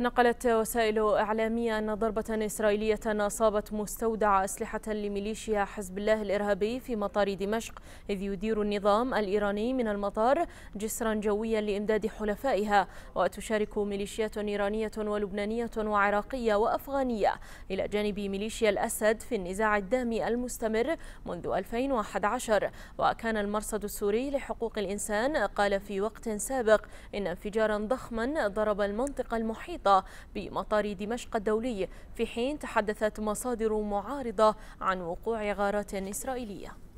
نقلت وسائل إعلامية أن ضربة إسرائيلية أصابت مستودع أسلحة لميليشيا حزب الله الإرهابي في مطار دمشق إذ يدير النظام الإيراني من المطار جسرا جويا لإمداد حلفائها وتشارك ميليشيات إيرانية ولبنانية وعراقية وأفغانية إلى جانب ميليشيا الأسد في النزاع الدامي المستمر منذ 2011 وكان المرصد السوري لحقوق الإنسان قال في وقت سابق إن انفجارا ضخما ضرب المنطقة المحيطة الرافضة بمطار دمشق الدولي في حين تحدثت مصادر معارضة عن وقوع غارات إسرائيلية